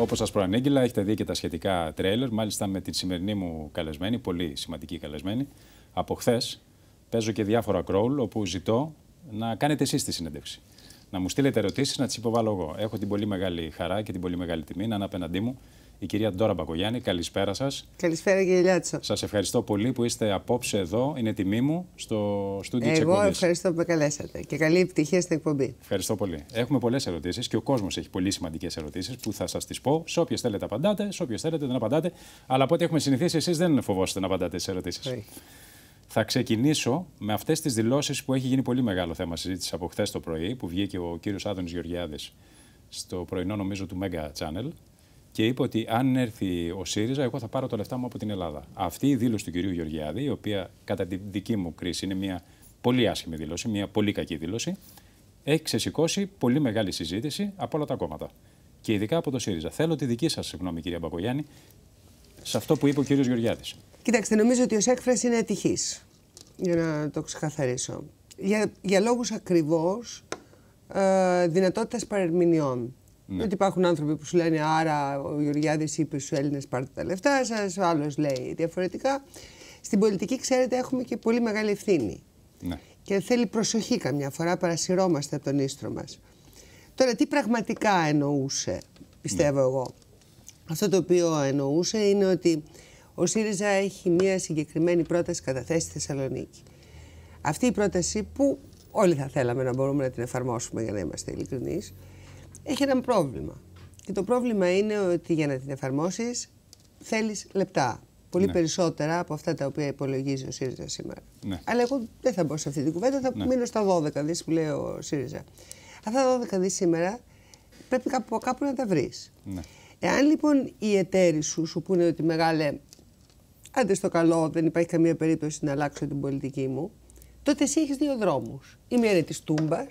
Όπως σας προανήγγειλα, έχετε δει και τα σχετικά τρέλερ, Μάλιστα με την σημερινή μου καλεσμένη, πολύ σημαντική καλεσμένη. Από χθες παίζω και διάφορα κρόλ όπου ζητώ να κάνετε εσείς τη συνέντευξη. Να μου στείλετε ερωτήσεις, να τις υποβάλω εγώ. Έχω την πολύ μεγάλη χαρά και την πολύ μεγάλη τιμή να είναι απέναντί μου η κυρία Ντόρα Μπακογιάννη. Καλησπέρα σας. Καλησπέρα, κύριε Λιάτσο. Σας ευχαριστώ πολύ που είστε απόψε εδώ. Είναι τιμή μου στο στούντιο της Εγώ ευχαριστώ που με καλέσατε και καλή επιτυχία στην εκπομπή. Ευχαριστώ πολύ. Έχουμε πολλές ερωτήσεις και ο κόσμος έχει πολύ σημαντικές ερωτήσεις που θα σας τις πω. Σε όποιες θέλετε απαντάτε, σε όποιες θέλετε δεν απαντάτε. Αλλά από ό,τι έχουμε συνηθίσει, εσείς δεν φοβόσαστε να απαντάτε τις ερωτήσεις. Θα ξεκινήσω με αυτές τις δηλώσεις που έχει γίνει πολύ μεγάλο θέμα συζήτηση από χθες το πρωί, που βγήκε ο κύριος Άδωνης Γεωργιάδης στο πρωινό, νομίζω, του Mega Channel, και είπε ότι αν έρθει ο ΣΥΡΙΖΑ, εγώ θα πάρω τα λεφτά μου από την Ελλάδα. Αυτή η δήλωση του κυρίου Γεωργιάδη, η οποία κατά τη δική μου κρίση είναι μια πολύ άσχημη δήλωση, μια πολύ κακή δήλωση, έχει ξεσηκώσει πολύ μεγάλη συζήτηση από όλα τα κόμματα. Και ειδικά από το ΣΥΡΙΖΑ. Θέλω τη δική σας συγγνώμη, κυρία Μπακογιάννη, σε αυτό που είπε ο κύριος Γεωργιάδης. Κοιτάξτε, νομίζω ότι ως έκφραση είναι ατυχής. Για να το ξεκαθαρίσω. Για, για λόγους ακριβώς ε, δυνατότητας παρερμηνιών. Ναι. Ότι υπάρχουν άνθρωποι που σου λένε Άρα ο Γεωργιάδης είπε στους Έλληνες πάρτε τα λεφτά σας, ο άλλος λέει διαφορετικά. Στην πολιτική, ξέρετε, έχουμε και πολύ μεγάλη ευθύνη. Ναι. Και θέλει προσοχή καμιά φορά, παρασυρώμαστε από τον ίστρο μας. Τώρα, τι πραγματικά εννοούσε, πιστεύω ναι. εγώ. Αυτό το οποίο εννοούσε είναι ότι ο ΣΥΡΙΖΑ έχει μία συγκεκριμένη πρόταση καταθέσει στη Θεσσαλονίκη. Αυτή η πρόταση που όλοι θα θέλαμε να μπορούμε να την εφαρμόσουμε για να είμαστε ειλικρινείς, έχει ένα πρόβλημα. Και το πρόβλημα είναι ότι για να την εφαρμόσεις θέλεις λεπτά. Πολύ ναι. περισσότερα από αυτά τα οποία υπολογίζει ο ΣΥΡΙΖΑ σήμερα. Ναι. Αλλά εγώ δεν θα μπω σε αυτή την κουβέντα, θα ναι. μείνω στα 12 δις που λέει ο ΣΥΡΙΖΑ. Αυτά τα 12 δις σήμερα πρέπει κάπου, να τα βρεις. Ναι. Εάν λοιπόν οι εταίροι σου σου πούνε ότι μεγάλε, άντε στο καλό, δεν υπάρχει καμία περίπτωση να αλλάξω την πολιτική μου, τότε εσύ έχεις δύο δρόμους. Η μία είναι τη τούμπα,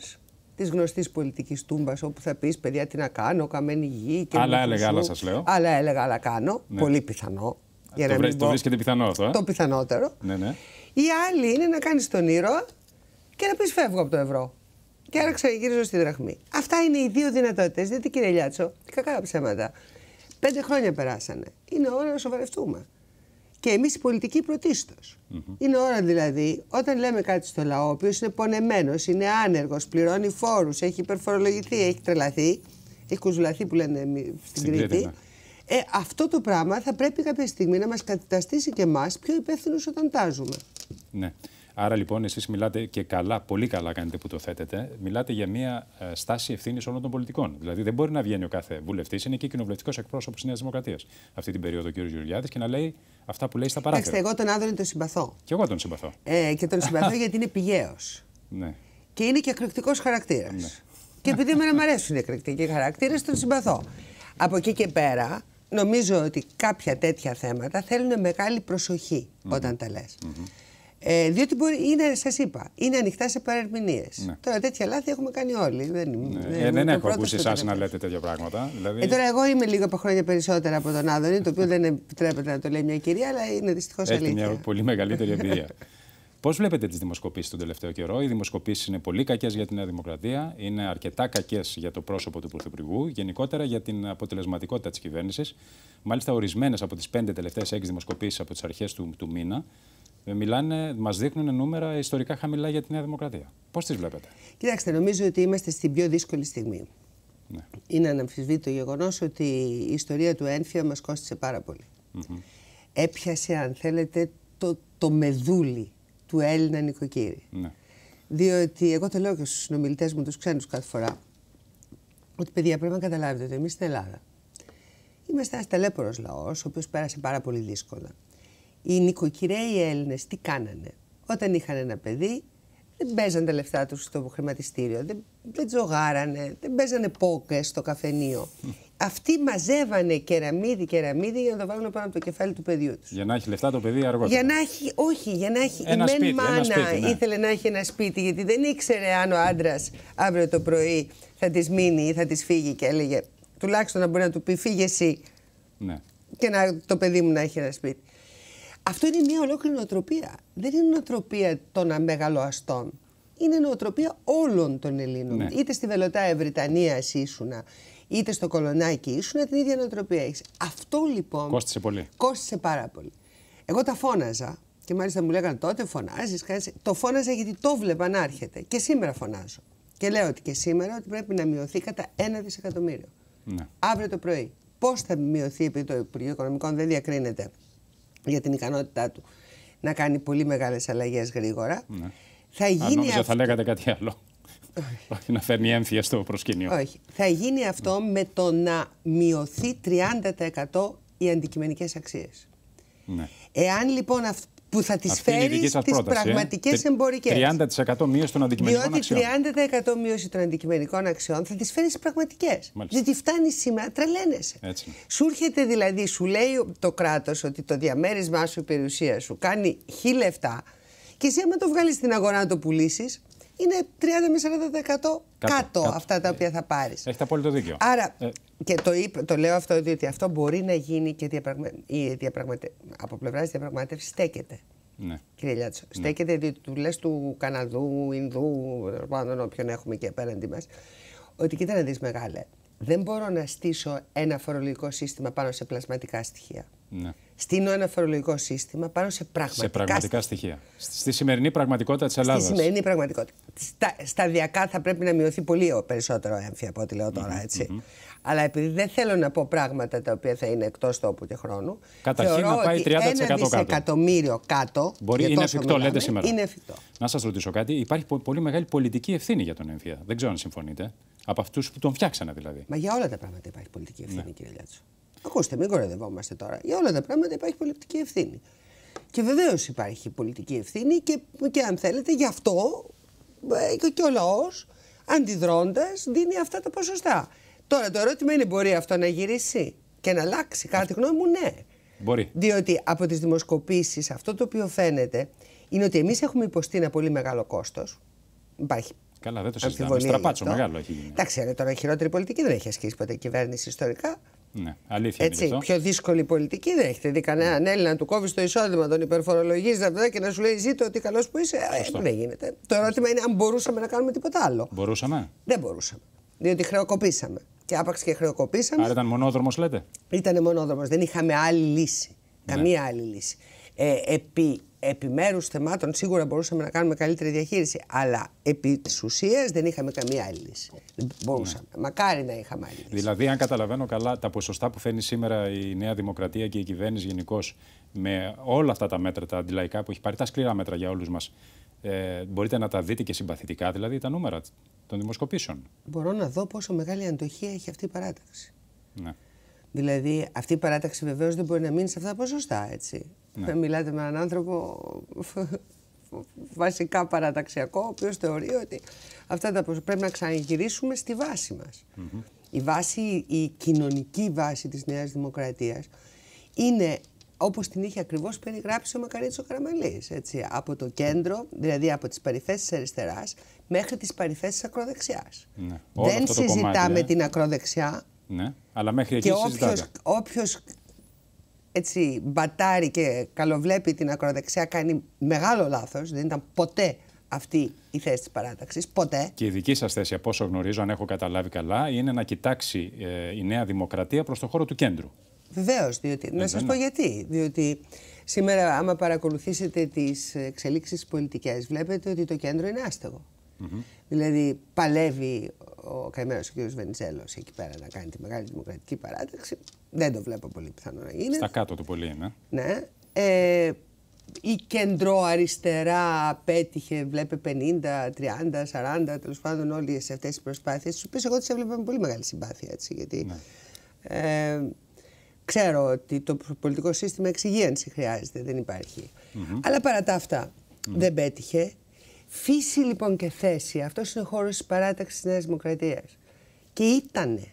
τη γνωστής πολιτικής τούμπας, όπου θα πεις παιδιά τι να κάνω, καμένη γη και. Άλλα έλεγα, άλλα σας λέω. Άλλα έλεγα, άλλα κάνω. Ναι. Πολύ πιθανό. Για το, βρίσκεται πιθανό αυτό. Ε? Το πιθανότερο. Ναι, ναι. Η άλλη είναι να κάνεις τον ήρωα και να πεις φεύγω από το ευρώ. Και άρα ξαναγυρίζω στη δραχμή. Αυτά είναι οι δύο δυνατότητες. τι, κύριε Λιάτσο, κακά ψέματα. Πέντε χρόνια περάσανε. Είναι ώρα να σοβαρευτούμε και εμείς οι πολιτικοί πρωτίστως. Είναι ώρα δηλαδή, όταν λέμε κάτι στο λαό, ο οποίος είναι πονεμένος, είναι άνεργος, πληρώνει φόρους, έχει υπερφορολογηθεί, έχει τρελαθεί, έχει κουζουλαθεί που λένε στην, στην Κρήτη. Ναι. Ε, αυτό το πράγμα θα πρέπει κάποια στιγμή να μας καταστήσει και εμάς πιο υπεύθυνους όταν τάζουμε. Ναι. Άρα λοιπόν εσείς μιλάτε και καλά, πολύ καλά κάνετε που το θέτετε. Μιλάτε για μια ε, στάση ευθύνης όλων των πολιτικών. Δηλαδή δεν μπορεί να βγαίνει ο κάθε βουλευτής, είναι και κοινοβουλευτικός εκπρόσωπος της Νέας Δημοκρατίας αυτή την περίοδο ο κ. Γεωργιάδης και να λέει αυτά που λέει στα παράθυρα. Κοιτάξτε, εγώ τον Άδωνη τον συμπαθώ. Και εγώ τον συμπαθώ. Ε, και τον συμπαθώ γιατί είναι πηγαίος. Ναι. Και είναι και εκρηκτικός χαρακτήρας. Ναι. Και επειδή να αρέσουν οι εκρηκτικοί χαρακτήρες, τον συμπαθώ. Από εκεί και πέρα, νομίζω ότι κάποια τέτοια θέματα θέλουν μεγάλη προσοχή mm -hmm. όταν τα λες. Ε, διότι μπορεί, είναι, σας είπα, είναι ανοιχτά σε παρερμηνίες. Ναι. Τώρα τέτοια λάθη έχουμε κάνει όλοι. Δεν, ναι. δεν, ε, δεν ναι, ναι, έχω ακούσει εσάς να λέτε τέτοια πράγματα. Δηλαδή... Ε, τώρα εγώ είμαι λίγο από χρόνια περισσότερα από τον Άδωνη, το οποίο δεν επιτρέπεται να το λέει μια κυρία, αλλά είναι δυστυχώς αλήθεια. Έχει μια πολύ μεγαλύτερη εμπειρία. Πώς βλέπετε τις δημοσκοπήσεις τον τελευταίο καιρό, Οι δημοσκοπήσεις είναι πολύ κακές για τη Νέα Δημοκρατία, είναι αρκετά κακές για το πρόσωπο του Πρωθυπουργού, γενικότερα για την αποτελεσματικότητα της κυβέρνησης. Μάλιστα, ορισμένες από τις πέντε τελευταίες έξι δημοσκοπήσεις από τις αρχές του, του μήνα ε, μιλάνε, μας δείχνουν νούμερα ιστορικά χαμηλά για τη Νέα Δημοκρατία. Πώς τις βλέπετε, Κοιτάξτε, νομίζω ότι είμαστε στην πιο δύσκολη στιγμή. Ναι. Είναι αναμφισβήτητο γεγονός ότι η ιστορία του Ένφια μας κόστησε πάρα πολύ. Mm -hmm. Έπιασε, αν θέλετε, το, το μεδούλι του Έλληνα νοικοκύρη. Ναι. Διότι εγώ το λέω και στους συνομιλητές μου, τους ξένους κάθε φορά, ότι παιδιά πρέπει να καταλάβετε ότι εμείς στην Ελλάδα είμαστε ένας τελέπορος λαός, ο οποίος πέρασε πάρα πολύ δύσκολα οι νοικοκυρέοι Έλληνες τι κάνανε. Όταν είχαν ένα παιδί δεν παίζαν τα λεφτά τους στο χρηματιστήριο, δεν, δεν τζογάρανε, δεν παίζανε πόκες στο καφενείο. Αυτοί μαζεύανε κεραμίδι, κεραμίδι για να το βάλουν πάνω από το κεφάλι του παιδιού τους. Για να έχει λεφτά το παιδί αργότερα. Για να έχει, όχι, για να έχει. η σπίτι, μάνα ένα σπίτι, ναι. ήθελε να έχει ένα σπίτι, γιατί δεν ήξερε αν ο άντρας αύριο το πρωί θα της μείνει ή θα της φύγει και έλεγε τουλάχιστον να μπορεί να του πει φύγε Ναι. Και το παιδί μου να έχει ένα σπίτι. Αυτό είναι μια ολόκληρη νοοτροπία. Δεν είναι νοοτροπία των αμεγαλοαστών. Είναι νοοτροπία όλων των Ελλήνων. Ναι. Είτε στη Βελοτά Ευρυτανία ήσουνα, είτε στο Κολονάκι ήσουνα, την ίδια νοοτροπία έχεις. Αυτό λοιπόν. Κόστησε πολύ. Κόστησε πάρα πολύ. Εγώ τα φώναζα και μάλιστα μου λέγανε τότε φωνάζεις. Το φώναζα γιατί το βλέπα να έρχεται. Και σήμερα φωνάζω. Και λέω ότι και σήμερα ότι πρέπει να μειωθεί κατά ένα δισεκατομμύριο. Ναι. Αύριο το πρωί. Πώς θα μειωθεί, επειδή το Υπουργείο Οικονομικών δεν διακρίνεται για την ικανότητά του να κάνει πολύ μεγάλες αλλαγές γρήγορα. Ναι. Θα γίνει Αν θα λέγατε κάτι άλλο. Όχι να φέρνει έμφυα στο προσκήνιο. Όχι. Θα γίνει αυτό με το να μειωθεί 30% οι αντικειμενικές αξίες. Ναι. Εάν λοιπόν που θα τις φέρει στι πραγματικέ πραγματικές εμπορικές. 30% μείωση των αντικειμενικών αξιών. Διότι 30% μείωση των αντικειμενικών αξιών θα τις φέρεις τις πραγματικές. Γιατί φτάνει σήμερα, τρελαίνεσαι. Έτσι. Σου δηλαδή, σου λέει το κράτος ότι το διαμέρισμά σου, η περιουσία σου κάνει λεφτά και εσύ άμα το βγάλεις στην αγορά να το πουλησει είναι 30 με 40% κάτω, κάτω, αυτά τα οποία θα πάρεις. Έχετε απόλυτο δίκιο. Άρα, ε, και το, είπε, το λέω αυτό διότι αυτό μπορεί να γίνει και διαπραγμα... διαπραγματε... από πλευράς της διαπραγματεύση στέκεται. Ναι. Κύριε Λιάτσο, ναι. στέκεται διότι του λες του Καναδού, Ινδού, πάντων όποιον έχουμε και απέναντι μας, ότι κοίτα να δεις μεγάλε. Δεν μπορώ να στήσω ένα φορολογικό σύστημα πάνω σε πλασματικά στοιχεία. Ναι. Στην ένα φορολογικό σύστημα πάνω σε πραγματικά, σε πραγματικά στοιχεία. Στη σημερινή πραγματικότητα της Ελλάδα. Στη σημερινή πραγματικότητα. Στα, σταδιακά θα πρέπει να μειωθεί πολύ ο περισσότερο περισσότερο από ό,τι λέω τώρα. έτσι. Mm -hmm. Αλλά επειδή δεν θέλω να πω πράγματα τα οποία θα είναι εκτός τόπου και χρόνου. Καταρχήν να πάει 30% κάτω. ένα δισεκατομμύριο κάτω. Μπορεί να είναι εφικτό, μιλάμε, λέτε σήμερα. Είναι εφικτό. Να σας ρωτήσω κάτι. Υπάρχει πολύ μεγάλη πολιτική ευθύνη για τον έμφυα. Δεν ξέρω αν συμφωνείτε. Από αυτούς που τον φτιάξανε δηλαδή. Μα για όλα τα πράγματα υπάρχει πολιτική ευθύνη, ναι. κύριε Λιάτσο. Ακούστε, μην κοροϊδευόμαστε τώρα. Για όλα τα πράγματα υπάρχει πολιτική ευθύνη. Και βεβαίως υπάρχει πολιτική ευθύνη και, και αν θέλετε γι' αυτό ε, και ο λαός αντιδρώντας δίνει αυτά τα ποσοστά. Τώρα το ερώτημα είναι μπορεί αυτό να γυρίσει και να αλλάξει. Κατά τη γνώμη μου, ναι. Μπορεί. Διότι από τις δημοσκοπήσεις αυτό το οποίο φαίνεται είναι ότι εμείς έχουμε υποστεί ένα πολύ μεγάλο κόστος. Υπάρχει Καλά, δεν το συζητάμε. Στραπάτσο μεγάλο έχει γίνει. Εντάξει, τώρα χειρότερη πολιτική δεν έχει ασκήσει ποτέ κυβέρνηση ιστορικά. Ναι, αλήθεια Έτσι, είναι πιο δύσκολη πολιτική δεν έχετε δει κανέναν ναι. Έλληνα να του κόβεις το εισόδημα, τον υπερφορολογίζεις αυτά και να σου λέει ζήτω ότι καλός που είσαι. Ε, δεν γίνεται. Το ερώτημα είναι αν μπορούσαμε να κάνουμε τίποτα άλλο. Μπορούσαμε. Δεν μπορούσαμε. Διότι χρεοκοπήσαμε. Και άπαξ και χρεοκοπήσαμε. Άρα ήταν μονόδρομος, λέτε. Ήταν μονόδρομος. Δεν είχαμε άλλη λύση. Ναι. Καμία άλλη λύση. Ε, επί επιμέρους θεμάτων σίγουρα μπορούσαμε να κάνουμε καλύτερη διαχείριση. Αλλά επί της ουσίας δεν είχαμε καμία άλλη λύση. Δεν μπορούσαμε. Ναι. Μακάρι να είχαμε άλλη λύση. Δηλαδή, αν καταλαβαίνω καλά, τα ποσοστά που φέρνει σήμερα η Νέα Δημοκρατία και η κυβέρνηση γενικώ με όλα αυτά τα μέτρα, τα αντιλαϊκά που έχει πάρει, τα σκληρά μέτρα για όλους μας, ε, μπορείτε να τα δείτε και συμπαθητικά, δηλαδή τα νούμερα των δημοσκοπήσεων. Μπορώ να δω πόσο μεγάλη αντοχή έχει αυτή η παράταξη. Ναι. Δηλαδή αυτή η παράταξη βεβαίως δεν μπορεί να μείνει σε αυτά τα ποσοστά, έτσι. Ναι. Μιλάτε με έναν άνθρωπο βασικά παραταξιακό, ο οποίος θεωρεί ότι αυτά τα ποσοστά πρέπει να ξαναγυρίσουμε στη βάση μας. Η βάση, η κοινωνική βάση της Νέας Δημοκρατίας είναι όπως την είχε ακριβώς περιγράψει ο Μακαρίτσος Καραμαλής, από το κέντρο, δηλαδή από τις παρυφέ της αριστεράς, μέχρι τις παρυφέ της ακροδεξιάς. Ναι. Δεν συζητάμε κομμάτι, ε. την ακροδεξιά, ναι, αλλά μέχρι εκεί και όποιος, έτσι μπατάρει και καλοβλέπει την ακροδεξιά κάνει μεγάλο λάθος, δεν ήταν ποτέ αυτή η θέση της παράταξης. Ποτέ. Και η δική σας θέση, από όσο γνωρίζω, αν έχω καταλάβει καλά, είναι να κοιτάξει ε, η Νέα Δημοκρατία προς το χώρο του κέντρου. Βεβαίως. Διότι... Ε, να σας πω γιατί. Διότι σήμερα, άμα παρακολουθήσετε τις εξελίξεις πολιτικές, βλέπετε ότι το κέντρο είναι άστεγο. Δηλαδή, παλεύει ο καημένο ο κ. Βενιζέλος εκεί πέρα να κάνει τη μεγάλη δημοκρατική παράταξη. Δεν το βλέπω πολύ πιθανό να γίνει. Στα κάτω του πολύ είναι. Ναι. Ε, η κεντροαριστερά πέτυχε, βλέπε 50, 30, 40, τέλος πάντων όλες αυτές τι προσπάθειες, τις οποίες εγώ τις έβλεπα με πολύ μεγάλη συμπάθεια. Έτσι, γιατί ναι. ε, ξέρω ότι το πολιτικό σύστημα εξυγίανση χρειάζεται, δεν υπάρχει. Mm -hmm. Αλλά παρά τα αυτά mm -hmm. δεν πέτυχε. Φύση λοιπόν και θέση. Αυτός είναι ο χώρος της παράταξης της Νέας Δημοκρατίας. Και ήτανε.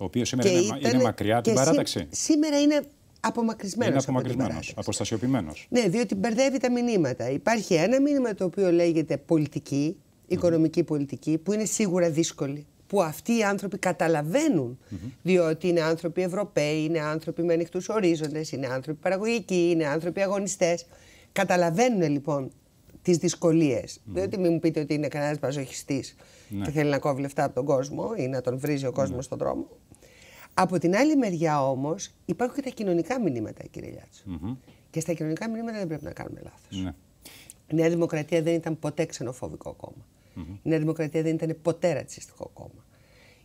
Ο οποίος σήμερα είναι, ήτανε, είναι μακριά την παράταξη. Σήμερα είναι απομακρυσμένος. Είναι απομακρυσμένο, αποστασιοποιημένος. Ναι, διότι μπερδεύει τα μηνύματα. Υπάρχει ένα μήνυμα το οποίο λέγεται πολιτική, οικονομική πολιτική, που είναι σίγουρα δύσκολη. Που αυτοί οι άνθρωποι καταλαβαίνουν, διότι είναι άνθρωποι Ευρωπαίοι, είναι άνθρωποι με ανοιχτούς ορίζοντες, είναι άνθρωποι παραγωγικοί, είναι άνθρωποι αγωνιστές. Καταλαβαίνουν λοιπόν τις δυσκολίες. Mm. Διότι μην μου πείτε ότι είναι κανένας μαζοχιστής ναι. και θέλει να κόβει λεφτά από τον κόσμο ή να τον βρίζει ο ναι. κόσμος στον δρόμο. Από την άλλη μεριά όμως υπάρχουν και τα κοινωνικά μηνύματα, κύριε Και στα κοινωνικά μηνύματα δεν πρέπει να κάνουμε λάθος. Ναι. Η Νέα Δημοκρατία δεν ήταν ποτέ ξενοφοβικό Η Νέα Δημοκρατία δεν ήταν ποτέ ρατσιστικό κόμμα.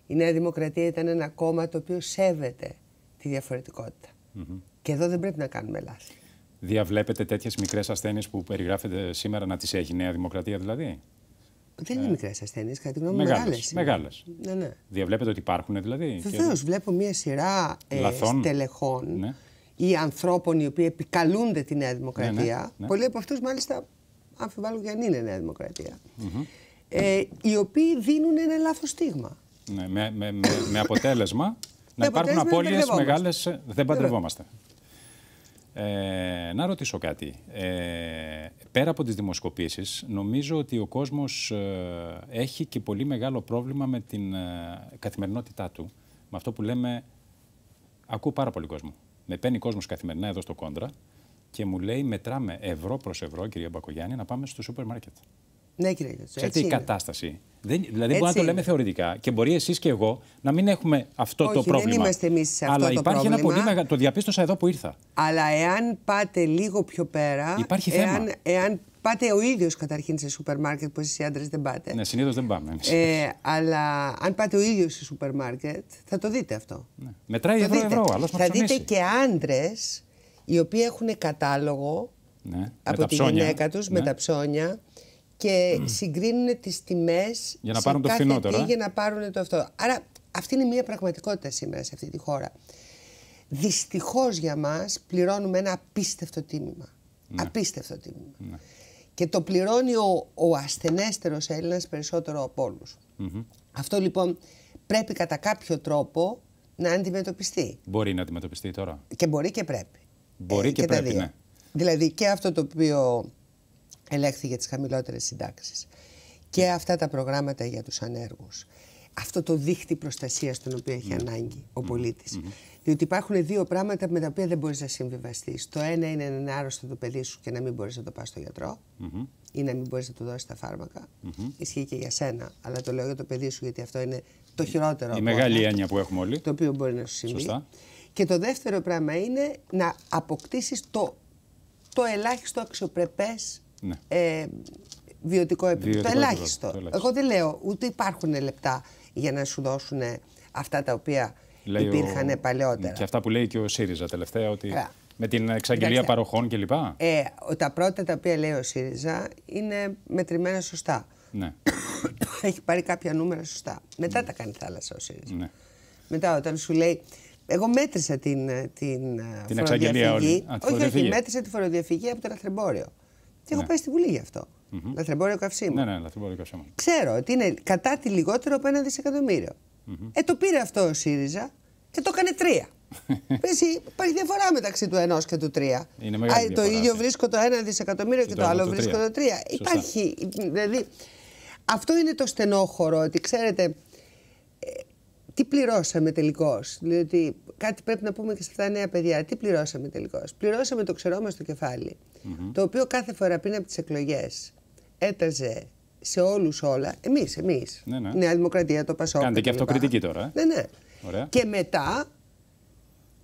Η Νέα Δημοκρατία ήταν ένα κόμμα το οποίο σέβεται τη διαφορετικότητα. Mm-hmm. Και εδώ δεν πρέπει να κάνουμε λάθη. Διαβλέπετε τέτοιες μικρές ασθένειες που περιγράφεται σήμερα να τις έχει η Νέα Δημοκρατία δηλαδή. Δεν είναι ε, μικρές ασθένειες, κατά τη γνώμη μου, μεγάλες. Μεγάλες. Ναι, ναι. Διαβλέπετε ότι υπάρχουν δηλαδή. Βεβαίω, και... βλέπω μια σειρά ε, Λαθών. στελεχών ναι. ή ανθρώπων οι οποίοι επικαλούνται τη Νέα Δημοκρατία. Ναι, ναι, ναι. Πολλοί από αυτούς, μάλιστα, αμφιβάλλουν και αν είναι Νέα Δημοκρατία. ε, οι οποίοι δίνουν ένα λάθος στίγμα. Ναι, με, με, με, αποτέλεσμα να υπάρχουν απώλειε μεγάλες. Δεν παντρευόμαστε. Ε, να ρωτήσω κάτι. Ε, πέρα από τις δημοσκοπήσεις, νομίζω ότι ο κόσμος ε, έχει και πολύ μεγάλο πρόβλημα με την ε, καθημερινότητά του. Με αυτό που λέμε, ακούω πάρα πολύ κόσμο. Με παίρνει κόσμος καθημερινά εδώ στο Κόντρα και μου λέει μετράμε ευρώ προς ευρώ, κυρία Μπακογιάννη, να πάμε στο σούπερ μάρκετ. Ναι, κύριε Ξέρετε, η κατάσταση. Δεν, δηλαδή, μπορεί να το λέμε θεωρητικά και μπορεί εσείς και εγώ να μην έχουμε αυτό Όχι, το πρόβλημα. Δεν είμαστε εμείς σε αυτό Αλλά το υπάρχει πρόβλημα. ένα πολύ Το διαπίστωσα εδώ που ήρθα. Αλλά εάν πάτε λίγο πιο πέρα. Υπάρχει θέμα. Εάν, εάν πάτε ο ίδιος καταρχήν σε σούπερ μάρκετ, που εσείς οι άντρες δεν πάτε. Ναι, συνήθως δεν πάμε. Ε, αλλά αν πάτε ο ίδιος σε σούπερ μάρκετ, θα το δείτε αυτό. Ναι. Μετράει εδώ ευρώ, θα ψωνίσει. δείτε και άντρες οι οποίοι έχουν κατάλογο ναι. από τη γυναίκα τους ναι. με τα ψώνια και συγκρίνουν τις τιμές για να πάρουν το φθηνότερο. Ε. Για να πάρουν το αυτό. Άρα αυτή είναι μια πραγματικότητα σήμερα σε αυτή τη χώρα. Δυστυχώς για μας πληρώνουμε ένα απίστευτο τίμημα. Ναι. Απίστευτο τίμημα. Ναι. Και το πληρώνει ο, ο ασθενέστερος Έλληνας περισσότερο από όλους. Αυτό λοιπόν πρέπει κατά κάποιο τρόπο να αντιμετωπιστεί. Μπορεί να αντιμετωπιστεί τώρα. Και μπορεί και πρέπει. Μπορεί ε, και, και πρέπει, ναι. Δηλαδή και αυτό το οποίο ελέγχθη για τις χαμηλότερες συντάξεις. Και αυτά τα προγράμματα για τους ανέργους. Αυτό το δίχτυ προστασίας τον οποίο έχει ναι. ανάγκη ο ναι. πολίτης. Ναι. Διότι υπάρχουν δύο πράγματα με τα οποία δεν μπορείς να συμβιβαστείς. Το ένα είναι να είναι άρρωστο το παιδί σου και να μην μπορείς να το πας στο γιατρό mm. ή να μην μπορείς να του δώσεις τα φάρμακα. Ισχύει και για σένα, αλλά το λέω για το παιδί σου γιατί αυτό είναι το χειρότερο. Η μεγάλη έννοια που έχουμε όλοι. Το οποίο μπορεί να σου συμβεί. Σωστά. Και το δεύτερο πράγμα είναι να αποκτήσεις το, το ελάχιστο αξιοπρεπές ναι. Ε, βιωτικό επίπεδο. Βιωτικό ελάχιστο. Εγώ δεν λέω ούτε υπάρχουν λεπτά για να σου δώσουν αυτά τα οποία υπήρχαν ο... παλαιότερα. Και αυτά που λέει και ο ΣΥΡΙΖΑ τελευταία, ότι με την εξαγγελία παροχών κλπ. Ε, τα πρώτα τα οποία λέει ο ΣΥΡΙΖΑ είναι μετρημένα σωστά. Ναι. Έχει πάρει κάποια νούμερα σωστά. Μετά ναι. τα κάνει θάλασσα ο ΣΥΡΙΖΑ. Ναι. Μετά όταν σου λέει. Εγώ μέτρησα την, ε, την, ε, την φοροδιαφυγή. όχι, όχι, μέτρησα τη φοροδιαφυγή από το λαθρεμπόριο. Και έχω ναι. πάει στη Βουλή γι' αυτό. Mm-hmm. Λαθρεμπόριο καυσίμων. Ναι, ναι, λαθρεμπόριο καυσίμων. Ξέρω ότι είναι κατά τη λιγότερο από ένα δισεκατομμύριο. Mm-hmm. Ε, το πήρε αυτό ο ΣΥΡΙΖΑ και το έκανε τρία. Πες, υπάρχει διαφορά μεταξύ του ενός και του τρία. Είναι μεγάλη Α, το ίδιο ναι. βρίσκω το ένα δισεκατομμύριο και, το, άλλο το βρίσκω το τρία. Υπάρχει. Δηλαδή, αυτό είναι το στενόχωρο ότι ξέρετε τι πληρώσαμε τελικώς. Διότι δηλαδή κάτι πρέπει να πούμε και σε αυτά τα νέα παιδιά. Τι πληρώσαμε τελικώς. Πληρώσαμε το ξερό μας το κεφάλι. Το οποίο κάθε φορά πριν από τις εκλογές έταζε σε όλους όλα. Εμείς, εμείς. Ναι, ναι. Νέα Δημοκρατία, το Πασόκ. Κάντε και αυτοκριτική τώρα. Ε. Ναι, ναι. Και μετά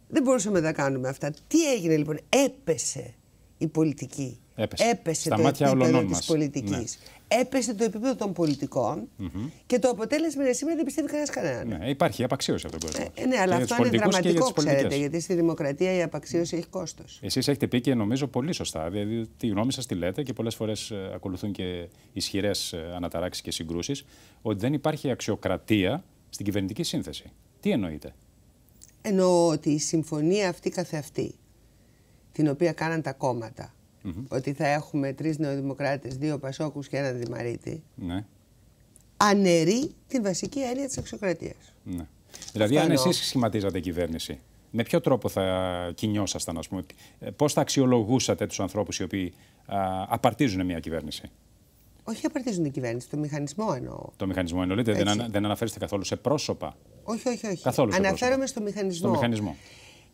δεν μπορούσαμε να κάνουμε αυτά. Τι έγινε λοιπόν. Έπεσε η πολιτική. Έπεσε, Έπεσε το μάτια της έπεσε το επίπεδο των πολιτικων mm και το αποτέλεσμα είναι σήμερα δεν πιστεύει κανένας κανέναν. Ναι, υπάρχει απαξίωση από τον ε, κόσμο. Ε, ναι, αλλά αυτό είναι δραματικό, ξέρετε, γιατί στη δημοκρατία η απαξίωση έχει κόστος. Εσείς έχετε πει και νομίζω πολύ σωστά, δηλαδή τη γνώμη σας τη λέτε και πολλές φορές ε, ακολουθούν και ισχυρές ε, αναταράξεις και συγκρούσεις, ότι δεν υπάρχει αξιοκρατία στην κυβερνητική σύνθεση. Τι εννοείτε. Εννοώ ότι η συμφωνία αυτή καθεαυτή, την οποία κάναν τα κόμματα, -hmm. ότι θα έχουμε τρεις νεοδημοκράτες, δύο πασόκους και έναν δημαρίτη. Ναι. Αναιρεί την βασική έννοια της αξιοκρατία. Ναι. Δηλαδή, αν εσείς σχηματίζατε κυβέρνηση, με ποιο τρόπο θα κινιώσασταν, ας πούμε, ε, πώς θα αξιολογούσατε τους ανθρώπους οι οποίοι α, απαρτίζουν μια κυβέρνηση. Όχι, απαρτίζουν την κυβέρνηση, το μηχανισμό εννοώ. Το μηχανισμό εννοείται, δεν, δεν αναφέρεστε καθόλου σε πρόσωπα. Όχι, όχι, όχι. Καθόλου Αναφέρομαι στο μηχανισμό. Στο μηχανισμό.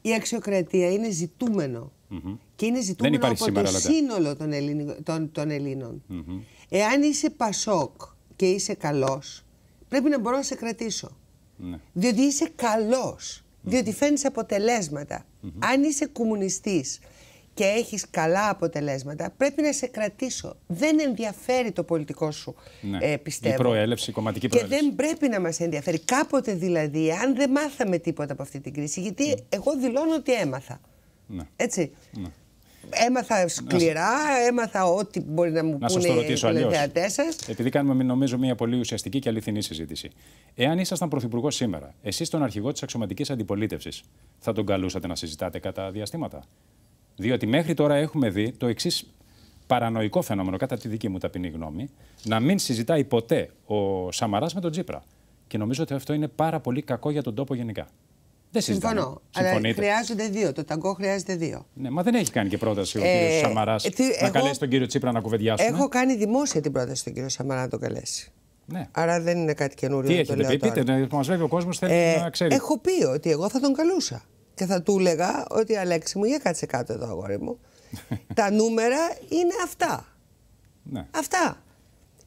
Η αξιοκρατία είναι ζητούμενο Mm-hmm. Και είναι ζητούμενο από σήμερα, το σύνολο των, Ελλην... των, των Ελλήνων. Mm-hmm. Εάν είσαι Πασόκ και είσαι καλός, πρέπει να μπορώ να σε κρατήσω. Ναι. Διότι είσαι καλός, mm-hmm. διότι φέρνεις αποτελέσματα. Mm-hmm. Αν είσαι κομμουνιστής και έχεις καλά αποτελέσματα, πρέπει να σε κρατήσω. Δεν ενδιαφέρει το πολιτικό σου, ναι. ε, πιστεύω. Η προέλευση, η κομματική προέλευση. Και δεν πρέπει να μας ενδιαφέρει. Κάποτε δηλαδή, αν δεν μάθαμε τίποτα από αυτή την κρίση, γιατί mm. εγώ δηλώνω ότι έμαθα. Ναι. Έτσι. Ναι. Έμαθα σκληρά, έμαθα ό,τι μπορεί να μου να πούνε οι ρωτήσω σας. Επειδή κάνουμε, νομίζω, μια πολύ ουσιαστική και αληθινή συζήτηση. Εάν ήσασταν πρωθυπουργός σήμερα, εσείς τον αρχηγό της αξιωματικής αντιπολίτευσης, θα τον καλούσατε να συζητάτε κατά διαστήματα. Διότι μέχρι τώρα έχουμε δει το εξής παρανοϊκό φαινόμενο, κατά τη δική μου ταπεινή γνώμη, να μην συζητάει ποτέ ο Σαμαράς με τον Τζίπρα. Και νομίζω ότι αυτό είναι πάρα πολύ κακό για τον τόπο γενικά. Δεν Συμφωνώ. Αλλά χρειάζονται δύο. Το ταγκό χρειάζεται δύο. Ναι, μα δεν έχει κάνει και πρόταση ο ε, κύριος Σαμαράς να καλέσει τον κύριο Τσίπρα να κουβεντιάσουμε. Έχω κάνει δημόσια την πρόταση στον κύριο Σαμαρά να τον καλέσει. Ναι. Άρα δεν είναι κάτι καινούριο. Τι έχετε πει, Πείτε. ναι, μας βλέπει ο κόσμος θέλει ε, να ξέρει. Έχω πει ότι εγώ θα τον καλούσα. Και θα του έλεγα ότι Αλέξη μου, για κάτσε κάτω εδώ, αγόρι μου. τα νούμερα είναι αυτά. Ναι. Αυτά.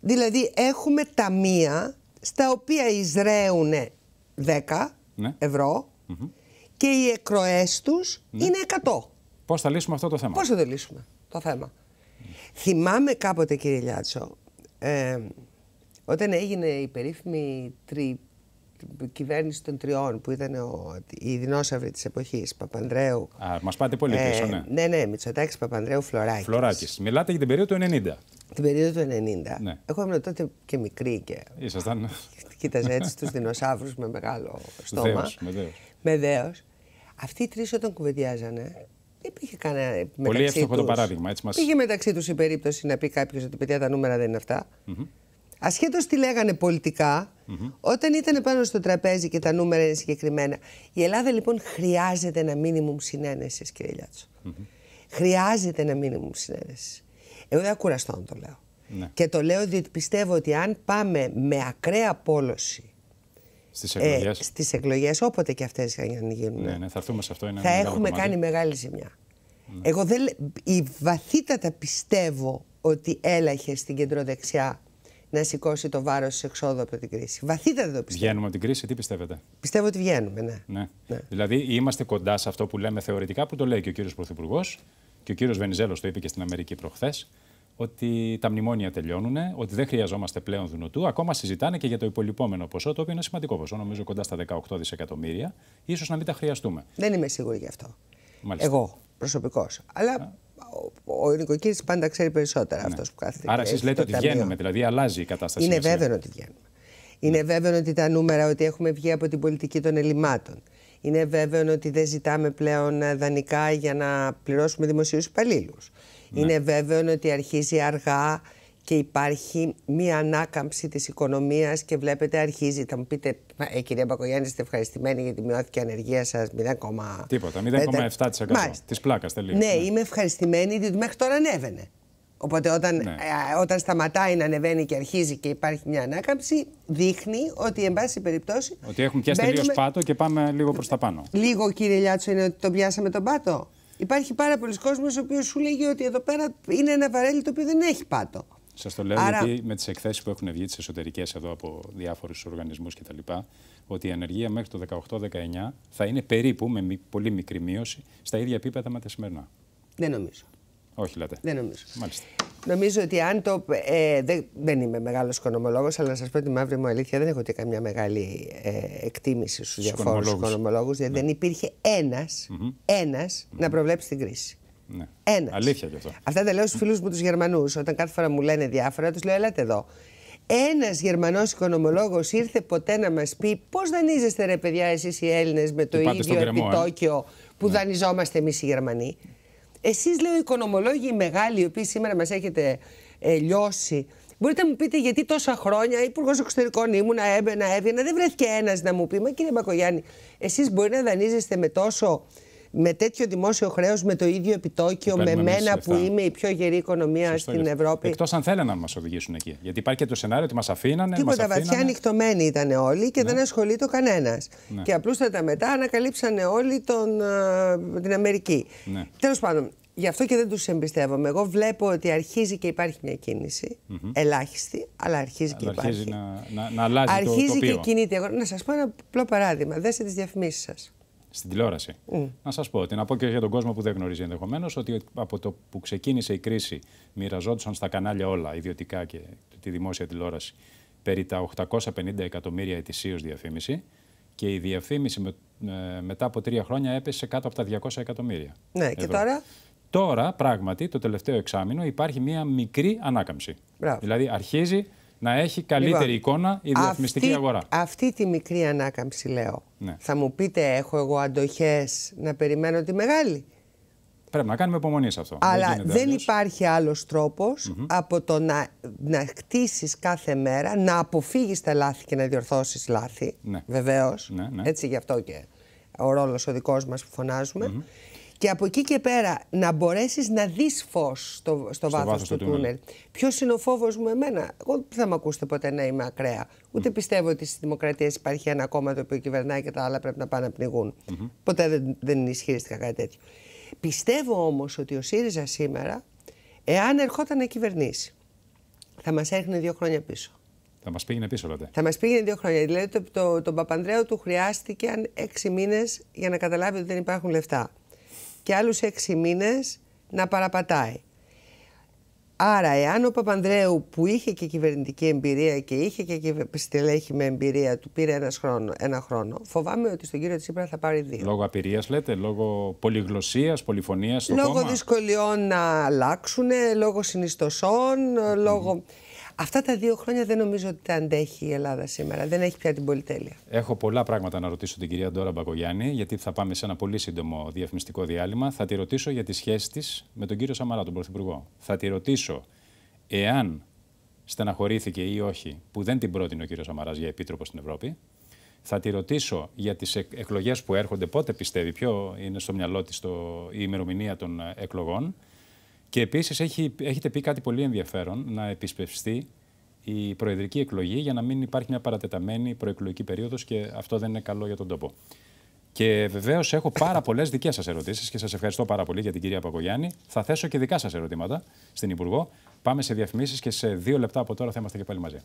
Δηλαδή έχουμε ταμεία στα οποία εισραίουν 10 ναι. ευρώ και οι εκροές τους ναι. είναι 100. Πώς θα λύσουμε αυτό το θέμα. Πώς θα το λύσουμε το θέμα. Mm. Θυμάμαι κάποτε κύριε Λιάτσο, ε, όταν έγινε η περίφημη τρι, κυβέρνηση των τριών που ήταν ο, η δεινόσαυρη της εποχής, Παπανδρέου. Α, μας πάτε πολύ ε, ναι. Ναι, ναι, Μητσοτάκης, Παπανδρέου, Φλωράκης. Φλωράκης. Μιλάτε για την περίοδο του 90. Την περίοδο του 90. Ναι. Εγώ ήμουν τότε και μικρή και. Ήσασταν. Κοίταζε έτσι τους δεινοσαύρους με μεγάλο στόμα. Βεβαίως, με Βεβαίως. Αυτοί οι τρεις όταν κουβεντιάζανε, δεν υπήρχε κανένα. Πολύ εύστοχο το παράδειγμα. Έτσι μας... Πήγε μεταξύ τους η περίπτωση να πει κάποιος ότι παιδιά τα νούμερα δεν είναι αυτά. Mm -hmm. Ασχέτως τι λέγανε πολιτικά, mm -hmm. όταν ήταν πάνω στο τραπέζι και τα νούμερα είναι συγκεκριμένα. Η Ελλάδα λοιπόν χρειάζεται ένα μίνιμουμ συνένεσης, κύριε Λιάτσο. Mm -hmm. Χρειάζεται ένα μίνιμουμ συνένεσης. Εγώ δεν κουραστώ να το λέω. Ναι. Και το λέω διότι πιστεύω ότι αν πάμε με ακραία πόλωση Στις εκλογέ. Ε, Στι όποτε και αυτές να γίνουν. Ναι, ναι, θα έρθουμε σε αυτό. Είναι θα έχουμε κάνει μεγάλη ζημιά. Ναι. Εγώ δεν, η βαθύτατα πιστεύω ότι έλαχε στην κεντροδεξιά να σηκώσει το βάρος τη εξόδου από την κρίση. Βαθύτατα το πιστεύω. Βγαίνουμε από την κρίση, τι πιστεύετε. Πιστεύω ότι βγαίνουμε, ναι. ναι. ναι. Δηλαδή είμαστε κοντά σε αυτό που λέμε θεωρητικά, που το λέει και ο κύριος Πρωθυπουργός και ο κύριος Βενιζέλος το είπε και στην Αμερική προχθές ότι τα μνημόνια τελειώνουν, ότι δεν χρειαζόμαστε πλέον δουνουτού. Ακόμα συζητάνε και για το υπολοιπόμενο ποσό, το οποίο είναι σημαντικό ποσό, νομίζω κοντά στα 18 δισεκατομμύρια. ίσως να μην τα χρειαστούμε. Δεν είμαι σίγουρη γι' αυτό. Μάλιστα. Εγώ προσωπικώς. Αλλά ο, ο νοικοκύρης πάντα ξέρει περισσότερα ναι. αυτός που κάθεται. Άρα, εσεί λέτε ότι βγαίνουμε, δηλαδή αλλάζει η κατάσταση. Είναι βέβαιο ότι βγαίνουμε. Είναι ναι. βέβαιο ότι τα νούμερα ότι έχουμε βγει από την πολιτική των ελλημάτων. Είναι βέβαιο ότι δεν ζητάμε πλέον δανεικά για να πληρώσουμε δημοσίους υπαλλήλους. Ναι. Είναι βέβαιο ότι αρχίζει αργά και υπάρχει μία ανάκαμψη της οικονομίας και βλέπετε αρχίζει. Θα μου πείτε, ε, κυρία Μπακογιάννη, είστε ευχαριστημένοι γιατί μειώθηκε η ανεργία σας 0,7%. Τίποτα, 0,7% ε, της πλάκας τελείως. Ναι, ναι, είμαι ευχαριστημένη διότι μέχρι τώρα ανέβαινε. Οπότε όταν, ναι. ε, όταν σταματάει να ανεβαίνει και αρχίζει και υπάρχει μια ανάκαμψη, δείχνει ότι εν πάση περιπτώσει... Ότι έχουν πιάσει μπαίνουμε... τελείως πάτο και πάμε λίγο προς τα πάνω. Λίγο κύριε Λιάτσο είναι ότι τον πιάσαμε τον πάτο. Υπάρχει πάρα πολλοί κόσμος ο οποίος σου λέγει ότι εδώ πέρα είναι ένα βαρέλι το οποίο δεν έχει πάτο. Σας το λέω Άρα... γιατί με τις εκθέσεις που έχουν βγει, τις εσωτερικές εδώ από διάφορους οργανισμούς κτλ., ότι η ανεργία μέχρι το 18-19 θα είναι περίπου με πολύ μικρή μείωση στα ίδια επίπεδα με τα σημερινά. Δεν νομίζω. Όχι, λέτε. Δεν νομίζω. Μάλιστα. Νομίζω ότι αν το. Ε, δεν, δεν είμαι μεγάλος οικονομολόγος, αλλά να σας πω τη μαύρη μου αλήθεια, δεν έχω και καμιά μεγάλη ε, εκτίμηση στους διαφόρους οικονομολόγους, γιατί ναι. δεν υπήρχε ένας mm ένας να προβλέψει την κρίση. Ναι. Αλήθεια και αυτό. Αυτά τα λέω στους φίλους μου τους Γερμανούς. Όταν κάθε φορά μου λένε διάφορα, τους λέω: Ελάτε εδώ. Ένας Γερμανός οικονομολόγος ήρθε ποτέ να μας πει πώς δανείζεστε, ρε παιδιά, εσείς οι Έλληνες με το ίδιο ε. επιτόκιο ε? που ναι. δανειζόμαστε εμείς οι Γερμανοί. Εσείς λέω οικονομολόγοι οι μεγάλοι, οι οποίοι σήμερα μας έχετε ε, λιώσει, μπορείτε να μου πείτε γιατί τόσα χρόνια υπουργός εξωτερικών ήμουνα, έμπαινα, έβγαινα, δεν βρέθηκε ένας να μου πει, μα κύριε Μπακογιάννη, εσείς μπορεί να δανείζεστε με τόσο με τέτοιο δημόσιο χρέος, με το ίδιο επιτόκιο, με μένα που είμαι η πιο γερή οικονομία στην Ευρώπη. Εκτός αν θέλανε να μας οδηγήσουν εκεί. Γιατί υπάρχει και το σενάριο ότι μας αφήνανε. Τίποτα βαθιά ανοιχτωμένοι ήταν όλοι και ναι. δεν ασχολείται κανένας. Ναι. Και απλούστατα μετά ανακαλύψανε όλοι τον, ε, την Αμερική. Ναι. Τέλος πάντων, Γι' αυτό και δεν τους εμπιστεύομαι. Εγώ βλέπω ότι αρχίζει και υπάρχει μια κίνηση, ελάχιστη, αλλά αρχίζει και υπάρχει. Αρχίζει να, να, να αλλάζει αρχίζει το και κινείται. να σας πω ένα απλό παράδειγμα. Δέστε τις διαφημίσεις σας στην τηλεόραση. Mm. Να σας πω ότι να πω και για τον κόσμο που δεν γνωρίζει ενδεχομένως ότι από το που ξεκίνησε η κρίση μοιραζόντουσαν στα κανάλια όλα, ιδιωτικά και τη δημόσια τηλεόραση, περί τα 850 εκατομμύρια ετησίως διαφήμιση και η διαφήμιση ε, μετά από τρία χρόνια έπεσε κάτω από τα 200 εκατομμύρια. Ναι, και τώρα. Τώρα, πράγματι, το τελευταίο εξάμεινο υπάρχει μία μικρή ανάκαμψη. Μπράβο. Δηλαδή, αρχίζει να έχει καλύτερη λοιπόν, εικόνα η διαφημιστική αυτή, αγορά. Αυτή τη μικρή ανάκαμψη λέω. Ναι. Θα μου πείτε, έχω εγώ αντοχές να περιμένω τη μεγάλη. Πρέπει να κάνουμε υπομονής σε αυτό. Αλλά δεν, υπάρχει άλλος τρόπος από το να, να κάθε μέρα, να αποφύγεις τα λάθη και να διορθώσεις λάθη. Ναι. Βεβαίως. Ναι, ναι. Έτσι γι' αυτό και ο ρόλος ο δικός μας που φωνάζουμε. Και από εκεί και πέρα να μπορέσεις να δεις φως στο, στο, βάθο του, του τούνελ. Ποιος είναι ο φόβος μου εμένα. Εγώ δεν θα με ακούσετε ποτέ να είμαι ακραία. Ούτε πιστεύω ότι στις δημοκρατίες υπάρχει ένα κόμμα το οποίο κυβερνάει και τα άλλα πρέπει να πάνε να πνιγούν. Ποτέ δεν, δεν ισχύριστηκα κάτι τέτοιο. Πιστεύω όμως ότι ο ΣΥΡΙΖΑ σήμερα, εάν ερχόταν να κυβερνήσει, θα μας έρχνε δύο χρόνια πίσω. Θα μας πήγαινε πίσω τότε. Θα μας πήγαινε δύο χρόνια. Δηλαδή, το, τον Παπανδρέο του χρειάστηκαν έξι μήνες για να καταλάβει ότι δεν υπάρχουν λεφτά και άλλους έξι μήνες να παραπατάει. Άρα, εάν ο Παπανδρέου που είχε και κυβερνητική εμπειρία και είχε και στελέχη με εμπειρία του πήρε ένας χρόνο, ένα χρόνο, φοβάμαι ότι στον κύριο Τσίπρα θα πάρει δύο. Λόγω απειρίας, λέτε, λόγω πολυγλωσίας, πολυφωνίας στο λόγω κόμμα. δυσκολιών να αλλάξουν, λόγω συνιστοσών, λόγω. Αυτά τα δύο χρόνια δεν νομίζω ότι τα αντέχει η Ελλάδα σήμερα. Δεν έχει πια την πολυτέλεια. Έχω πολλά πράγματα να ρωτήσω την κυρία Ντόρα Μπακογιάννη, γιατί θα πάμε σε ένα πολύ σύντομο διαφημιστικό διάλειμμα. Θα τη ρωτήσω για τη σχέση της με τον κύριο Σαμαρά, τον Πρωθυπουργό. Θα τη ρωτήσω εάν στεναχωρήθηκε ή όχι που δεν την πρότεινε ο κύριος Σαμαράς για επίτροπο στην Ευρώπη. Θα τη ρωτήσω για τις εκλογές που έρχονται, πότε πιστεύει, ποιο είναι στο μυαλό της η ημερομηνία των εκλογών. Και επίσης έχετε πει κάτι πολύ ενδιαφέρον, να επισπευστεί η προεδρική εκλογή για να μην υπάρχει μια παρατεταμένη προεκλογική περίοδος και αυτό δεν είναι καλό για τον τόπο. Και βεβαίως έχω πάρα πολλές δικές σας ερωτήσεις και σας ευχαριστώ πάρα πολύ για την κυρία Πακογιάννη. Θα θέσω και δικά σας ερωτήματα στην Υπουργό. Πάμε σε διαφημίσεις και σε δύο λεπτά από τώρα θα είμαστε και πάλι μαζί.